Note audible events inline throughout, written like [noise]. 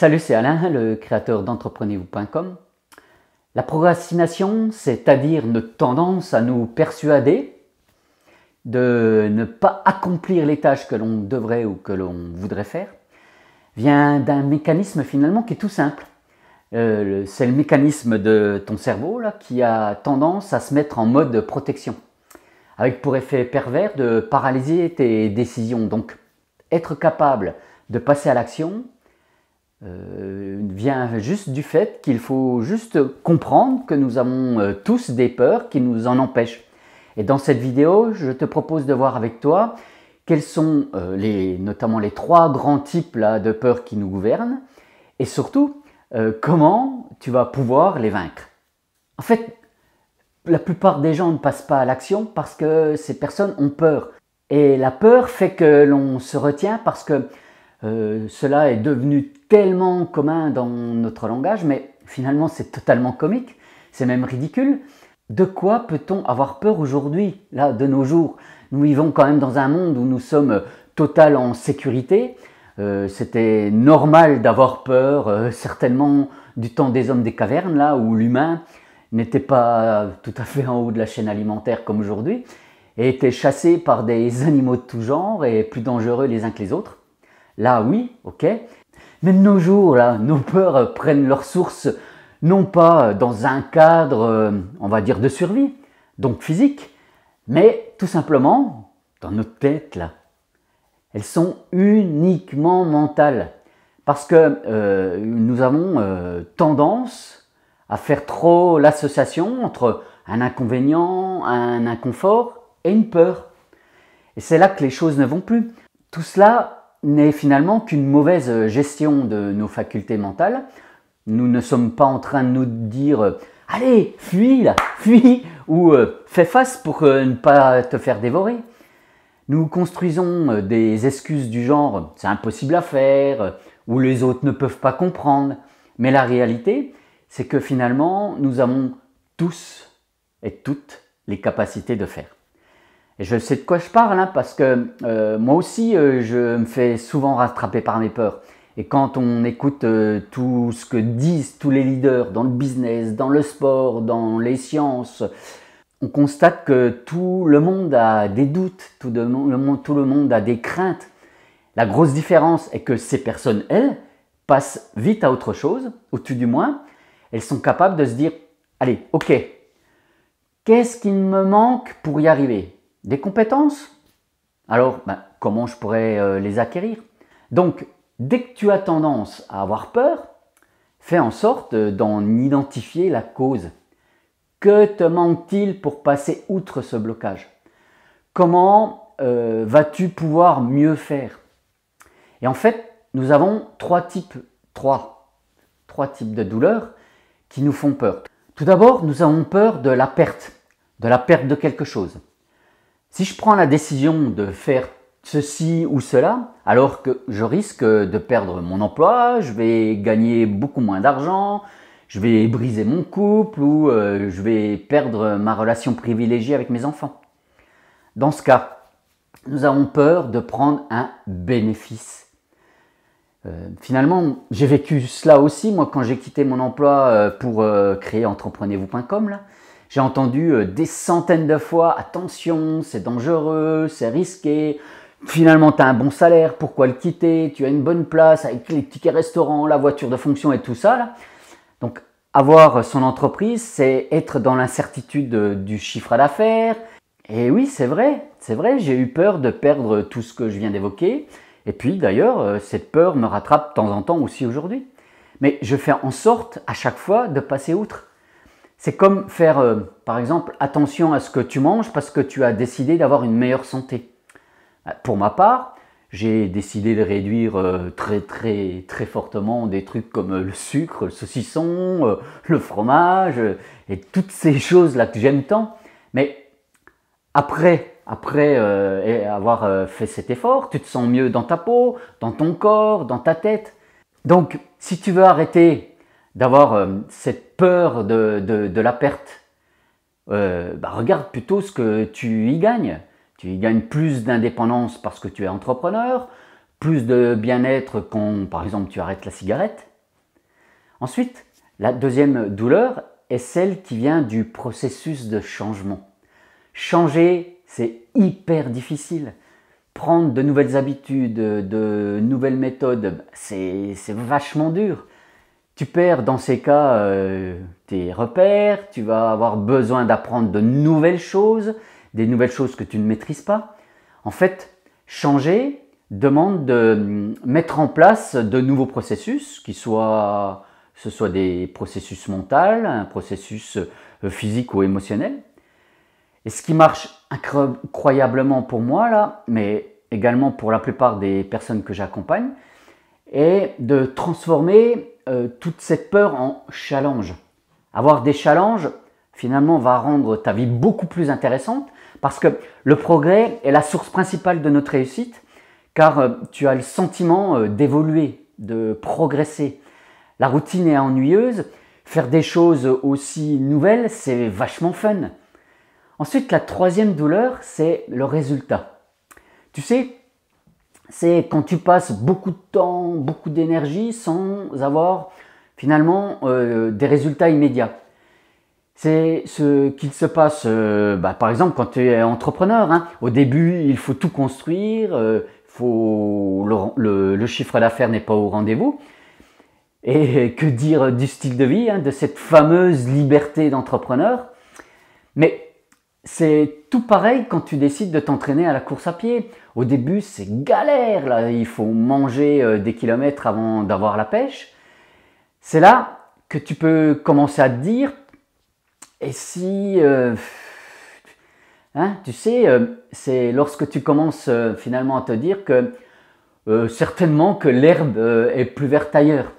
Salut, c'est Alain, le créateur d'entreprenez-vous.com. La procrastination, c'est-à-dire notre tendance à nous persuader de ne pas accomplir les tâches que l'on devrait ou que l'on voudrait faire, vient d'un mécanisme finalement qui est tout simple. Euh, c'est le mécanisme de ton cerveau là, qui a tendance à se mettre en mode protection, avec pour effet pervers de paralyser tes décisions. Donc, être capable de passer à l'action, euh, vient juste du fait qu'il faut juste comprendre que nous avons euh, tous des peurs qui nous en empêchent. Et dans cette vidéo, je te propose de voir avec toi quels sont euh, les, notamment les trois grands types de peurs qui nous gouvernent et surtout comment tu vas pouvoir les vaincre. En fait, la plupart des gens ne passent pas à l'action parce que ces personnes ont peur. Et la peur fait que l'on se retient parce que euh, cela est devenu tellement commun dans notre langage, mais finalement c'est totalement comique, c'est même ridicule. De quoi peut-on avoir peur aujourd'hui, là, de nos jours Nous vivons quand même dans un monde où nous sommes total en sécurité. Euh, c'était normal d'avoir peur, euh, certainement du temps des hommes des cavernes, là où l'humain n'était pas tout à fait en haut de la chaîne alimentaire comme aujourd'hui, et était chassé par des animaux de tout genre et plus dangereux les uns que les autres. Là, oui, ok. Mais de nos jours, là, nos peurs euh, prennent leur source non pas euh, dans un cadre, euh, on va dire, de survie, donc physique, mais tout simplement dans notre tête, là. Elles sont uniquement mentales. Parce que nous avons tendance à faire trop l'association entre un inconvénient, un inconfort et une peur. Et c'est là que les choses ne vont plus. Tout cela n'est finalement qu'une mauvaise gestion de nos facultés mentales. Nous ne sommes pas en train de nous dire Allez, fuis là, fuis ou euh, fais face pour euh, ne pas te faire dévorer. Nous construisons euh, des excuses du genre c'est impossible à faire ou les autres ne peuvent pas comprendre. Mais la réalité, c'est que finalement, nous avons tous et toutes les capacités de faire. Et je sais de quoi je parle, hein, parce que euh, moi aussi, euh, je me fais souvent rattraper par mes peurs. Et quand on écoute euh, tout ce que disent tous les leaders dans le business, dans le sport, dans les sciences, on constate que tout le monde a des doutes, tout, le, monde, tout le monde a des craintes. La grosse différence est que ces personnes, elles, passent vite à autre chose, au-dessus du moins. Elles sont capables de se dire, allez, ok, qu'est-ce qui me manque pour y arriver des compétences Alors, ben, comment je pourrais euh, les acquérir Donc, dès que tu as tendance à avoir peur, fais en sorte euh, d'en identifier la cause. Que te manque-t-il pour passer outre ce blocage Comment euh, vas-tu pouvoir mieux faire Et en fait, nous avons trois types, trois types de douleurs qui nous font peur. Tout d'abord, nous avons peur de la perte, de la perte de quelque chose. Si je prends la décision de faire ceci ou cela, alors que je risque de perdre mon emploi, je vais gagner beaucoup moins d'argent, je vais briser mon couple ou euh, je vais perdre ma relation privilégiée avec mes enfants. Dans ce cas, nous avons peur de prendre un bénéfice. Euh, finalement, j'ai vécu cela aussi, moi, quand j'ai quitté mon emploi euh, pour créer entreprenez-vous.com, là. J'ai entendu euh, des centaines de fois attention, c'est dangereux, c'est risqué. Finalement, tu as un bon salaire, pourquoi le quitter Tu as une bonne place avec les tickets restaurants, la voiture de fonction et tout ça. Là. Donc, avoir son entreprise, c'est être dans l'incertitude euh, du chiffre d'affaires. Et oui, c'est vrai, c'est vrai, j'ai eu peur de perdre tout ce que je viens d'évoquer. Et puis d'ailleurs, euh, cette peur me rattrape de temps en temps aussi aujourd'hui. Mais je fais en sorte à chaque fois de passer outre. C'est comme faire, euh, par exemple, attention à ce que tu manges parce que tu as décidé d'avoir une meilleure santé. Euh, pour ma part, j'ai décidé de réduire euh, très très très fortement des trucs comme le sucre, le saucisson, le fromage et toutes ces choses là que j'aime tant. Mais après après avoir fait cet effort, tu te sens mieux dans ta peau, dans ton corps, dans ta tête. Donc, si tu veux arrêter d'avoir euh, cette peur de, la perte, euh, bah, regarde plutôt ce que tu y gagnes. Tu y gagnes plus d'indépendance parce que tu es entrepreneur, plus de bien-être quand, par exemple, tu arrêtes la cigarette. Ensuite, la deuxième douleur est celle qui vient du processus de changement. Changer, c'est hyper difficile. Prendre de nouvelles habitudes, de nouvelles méthodes, c'est vachement dur. Tu perds dans ces cas euh, tes repères, tu vas avoir besoin d'apprendre de nouvelles choses, des nouvelles choses que tu ne maîtrises pas. En fait, changer demande de mettre en place de nouveaux processus, qui soient ce soit des processus mentaux, un processus euh, physique ou émotionnel. Et ce qui marche incroyablement pour moi là, mais également pour la plupart des personnes que j'accompagne, est de transformer euh, toute cette peur en challenge. Avoir des challenges, finalement, va rendre ta vie beaucoup plus intéressante parce que le progrès est la source principale de notre réussite car euh, tu as le sentiment euh, d'évoluer, de progresser. La routine est ennuyeuse, faire des choses aussi nouvelles, c'est vachement fun. Ensuite, la troisième douleur, c'est le résultat. Tu sais, c'est quand tu passes beaucoup de temps, beaucoup d'énergie sans avoir finalement euh, des résultats immédiats. C'est ce qu'il se passe, euh, bah, par exemple, quand tu es entrepreneur. Hein. Au début, il faut tout construire, euh, faut le, chiffre d'affaires n'est pas au rendez-vous. Et [laughs] que dire du style de vie, hein, de cette fameuse liberté d'entrepreneur. Mais c'est tout pareil quand tu décides de t'entraîner à la course à pied. Au début, c'est galère, là, il faut manger euh, des kilomètres avant d'avoir la pêche. C'est là que tu peux commencer à te dire, et si... Euh, hein, tu sais, euh, c'est lorsque tu commences finalement à te dire que certainement que l'herbe est plus verte ailleurs.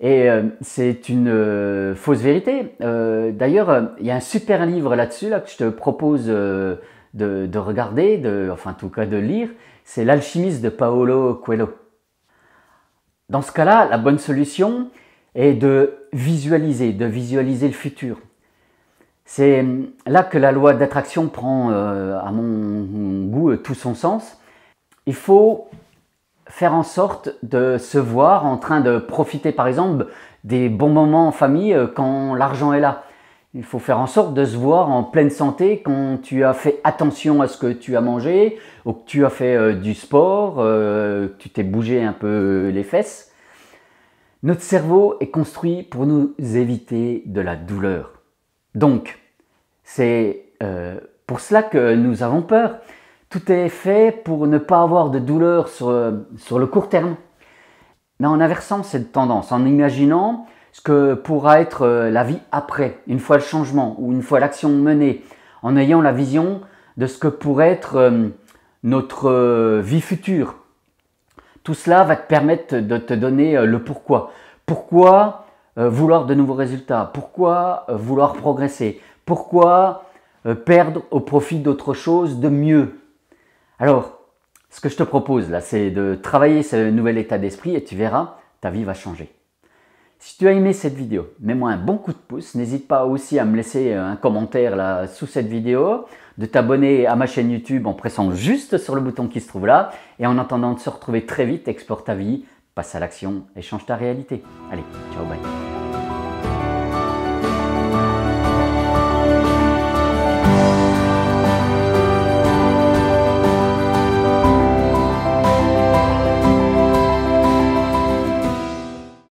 Et euh, c'est une euh, fausse vérité. Euh, d'ailleurs, il y a un super livre là-dessus là, que je te propose de, regarder, de, enfin en tout cas de lire. C'est L'alchimiste de Paolo Coelho. Dans ce cas-là, la bonne solution est de visualiser, de visualiser le futur. C'est là que la loi d'attraction prend, à mon goût, tout son sens. Il faut faire en sorte de se voir en train de profiter par exemple des bons moments en famille euh, quand l'argent est là. Il faut faire en sorte de se voir en pleine santé quand tu as fait attention à ce que tu as mangé, ou que tu as fait euh, du sport, que euh, tu t'es bougé un peu les fesses. Notre cerveau est construit pour nous éviter de la douleur. Donc, c'est pour cela que nous avons peur tout est fait pour ne pas avoir de douleur sur, le court terme. Mais en inversant cette tendance, en imaginant ce que pourra être euh, la vie après, une fois le changement ou une fois l'action menée, en ayant la vision de ce que pourrait être euh, notre euh, vie future. Tout cela va te permettre de te donner le pourquoi. Pourquoi vouloir de nouveaux résultats Pourquoi vouloir progresser Pourquoi perdre au profit d'autre chose de mieux alors, ce que je te propose là, c'est de travailler ce nouvel état d'esprit et tu verras, ta vie va changer. Si tu as aimé cette vidéo, mets-moi un bon coup de pouce. N'hésite pas aussi à me laisser euh, un commentaire là sous cette vidéo, de t'abonner à ma chaîne YouTube en pressant juste sur le bouton qui se trouve là. Et en attendant de se retrouver très vite, explore ta vie, passe à l'action et change ta réalité. Allez, ciao, bye.